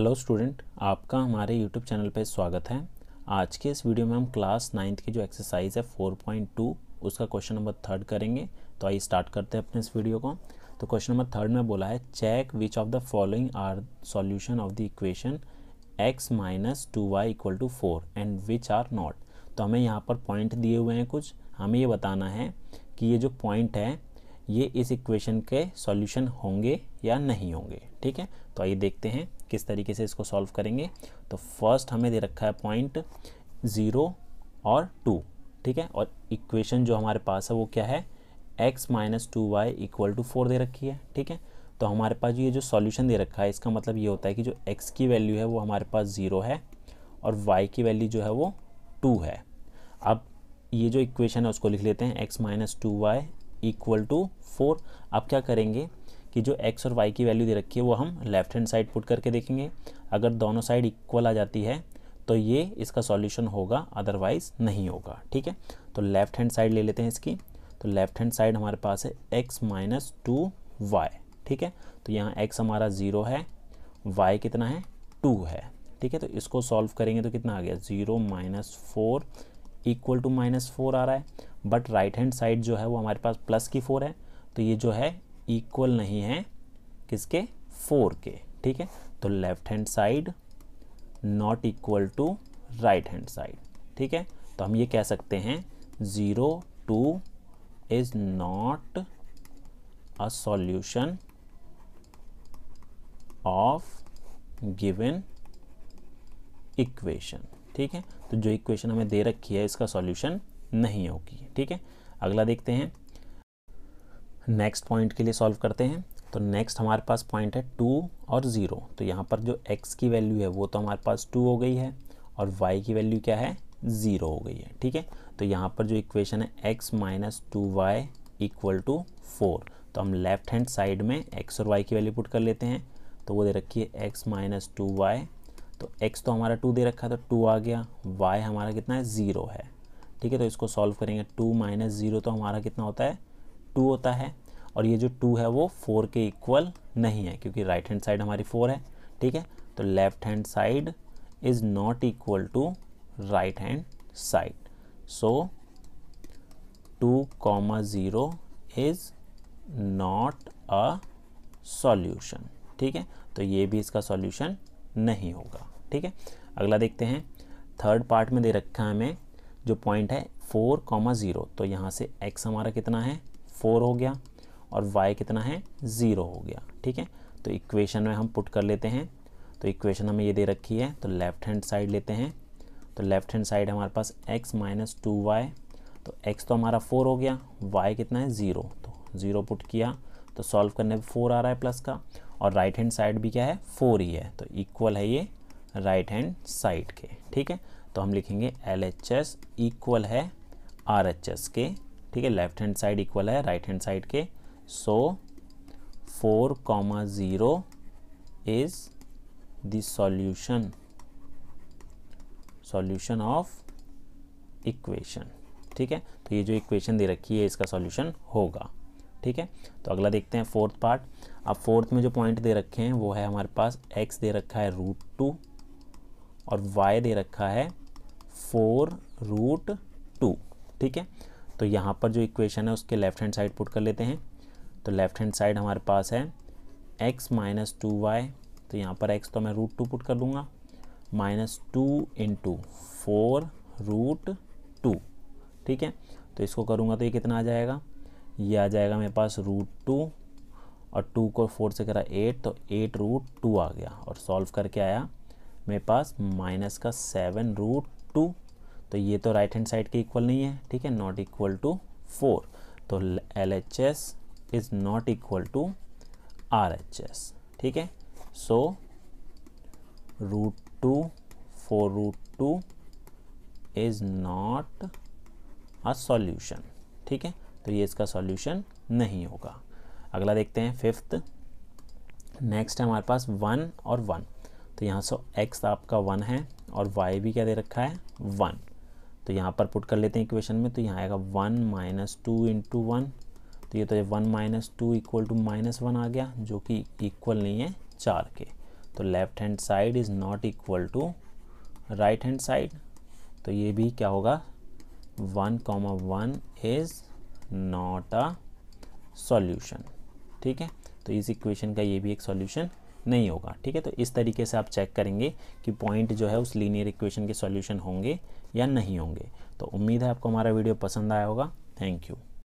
hello student आपका हमारे YouTube channel पर स्वागत है आज के इस वीडियो में हम क्लास नाइन्थ की जो एक्सरसाइज है 4.2 उसका क्वेश्चन नंबर थर्ड करेंगे तो आइए स्टार्ट करते हैं अपने इस वीडियो को तो क्वेश्चन नंबर थर्ड में बोला है check which of the following are solution of the equation x minus two y equal to four and which are not तो हमें यहाँ पर पॉइंट दिए हुए हैं कुछ हमें ये बताना है कि ये जो पॉइंट है ये इस इक्वेशन के सॉल्यूशन होंगे या नहीं होंगे ठीक है तो आइए देखते हैं किस तरीके से इसको सॉल्व करेंगे तो फर्स्ट हमें दे रखा है पॉइंट ज़ीरो और टू ठीक है और इक्वेशन जो हमारे पास है वो क्या है x minus two y equal to four दे रखी है ठीक है तो हमारे पास ये जो सॉल्यूशन दे रखा है इसका मतलब ये होता है कि जो एक्स की वैल्यू है वो हमारे पास ज़ीरो है और वाई की वैल्यू जो है वो टू है अब ये जो इक्वेशन है उसको लिख लेते हैं x minus two y equal to four अब क्या करेंगे कि जो एक्स और वाई की वैल्यू दे रखी है वो हम लेफ्ट हैंड साइड पुट करके देखेंगे अगर दोनों साइड इक्वल आ जाती है तो ये इसका सॉल्यूशन होगा अदरवाइज़ नहीं होगा ठीक है तो लेफ्ट हैंड साइड ले लेते हैं इसकी तो लेफ्ट हैंड साइड हमारे पास है एक्स माइनस टू वाई ठीक है तो यहाँ एक्स हमारा ज़ीरो है वाई कितना है टू है ठीक है तो इसको सॉल्व करेंगे तो कितना आ गया zero minus four equal to minus four आ रहा है बट राइट हैंड साइड जो है वो हमारे पास प्लस की फोर है तो ये जो है इक्वल नहीं है किसके फोर के ठीक है तो left hand side not equal to right hand side ठीक है तो हम ये कह सकते हैं zero two is not a solution of given equation ठीक है तो जो इक्वेशन हमें दे रखी है इसका सॉल्यूशन नहीं होगी ठीक है अगला देखते हैं नेक्स्ट पॉइंट के लिए सॉल्व करते हैं तो नेक्स्ट हमारे पास पॉइंट है टू और ज़ीरो तो यहाँ पर जो एक्स की वैल्यू है वो तो हमारे पास टू हो गई है और वाई की वैल्यू क्या है ज़ीरो हो गई है ठीक है तो यहाँ पर जो इक्वेशन है x minus two y equal to four तो हम लेफ्ट हैंड साइड में एक्स और वाई की वैल्यू पुट कर लेते हैं तो वो दे रखी है एक्स माइनस टू वाई तो x तो हमारा टू दे रखा है तो टू आ गया y हमारा कितना है ज़ीरो है ठीक है तो इसको सॉल्व करेंगे टू माइनस ज़ीरो तो हमारा कितना होता है टू होता है और ये जो टू है वो फोर के इक्वल नहीं है क्योंकि राइट हैंड साइड हमारी फोर है ठीक है तो left hand side is not equal to right hand side so two comma zero is not a solution ठीक है तो ये भी इसका सॉल्यूशन नहीं होगा ठीक है अगला देखते हैं थर्ड पार्ट में दे रखा है हमें जो पॉइंट है फोर कॉमा ज़ीरो तो यहाँ से एक्स हमारा कितना है फोर हो गया और वाई कितना है ज़ीरो हो गया ठीक है तो इक्वेशन में हम पुट कर लेते हैं तो इक्वेशन हमें ये दे रखी है तो लेफ्ट हैंड साइड लेते हैं तो लेफ्ट हैंड साइड हमारे पास x माइनस टू वाई तो x तो हमारा फोर हो गया y कितना है ज़ीरो तो ज़ीरो पुट किया तो सॉल्व करने पर फोर आ रहा है प्लस का और राइट हैंड साइड भी क्या है फोर ही है तो इक्वल है ये राइट हैंड साइड के ठीक है तो हम लिखेंगे एल एच एस इक्वल है आर एच एस के ठीक है लेफ्ट हैंड साइड इक्वल है राइट हैंड साइड के so four comma zero is the solution solution of equation ठीक है तो ये जो इक्वेशन दे रखी है इसका सॉल्यूशन होगा ठीक है तो अगला देखते हैं फोर्थ पार्ट अब फोर्थ में जो पॉइंट दे रखे हैं वो है हमारे पास एक्स दे रखा है रूट टू और y दे रखा है फोर रूट टू ठीक है तो यहाँ पर जो इक्वेशन है उसके लेफ्ट हैंड साइड पुट कर लेते हैं तो लेफ्ट हैंड साइड हमारे पास है x माइनस टू वाई तो यहाँ पर x तो मैं रूट टू पुट कर दूँगा minus two into four root two ठीक है तो इसको करूँगा तो ये कितना आ जाएगा ये आ जाएगा मेरे पास रूट टू और टू को फोर से करा एट तो एट रूट टू आ गया और सॉल्व करके आया मेरे पास माइनस का सेवन रूट टू तो ये तो राइट हैंड साइड के इक्वल नहीं है ठीक है नॉट इक्वल टू फोर तो L H S is not equal to R H S ठीक है so root two four root two is not a solution ठीक है तो ये इसका सॉल्यूशन नहीं होगा अगला देखते हैं फिफ्थ नेक्स्ट हमारे पास वन और वन तो यहाँ सो एक्स आपका वन है और वाई भी क्या दे रखा है वन तो यहाँ पर पुट कर लेते हैं इक्वेशन में तो यहाँ आएगा one minus two into one तो ये तो one minus two equal to minus one आ गया जो कि इक्वल नहीं है चार के तो left hand side is not equal to right hand side तो ये भी क्या होगा one comma one is not a solution ठीक है तो इस इक्वेशन का ये भी एक सॉल्यूशन नहीं होगा ठीक है तो इस तरीके से आप चेक करेंगे कि पॉइंट जो है उस लीनियर इक्वेशन के सॉल्यूशन होंगे या नहीं होंगे तो उम्मीद है आपको हमारा वीडियो पसंद आया होगा थैंक यू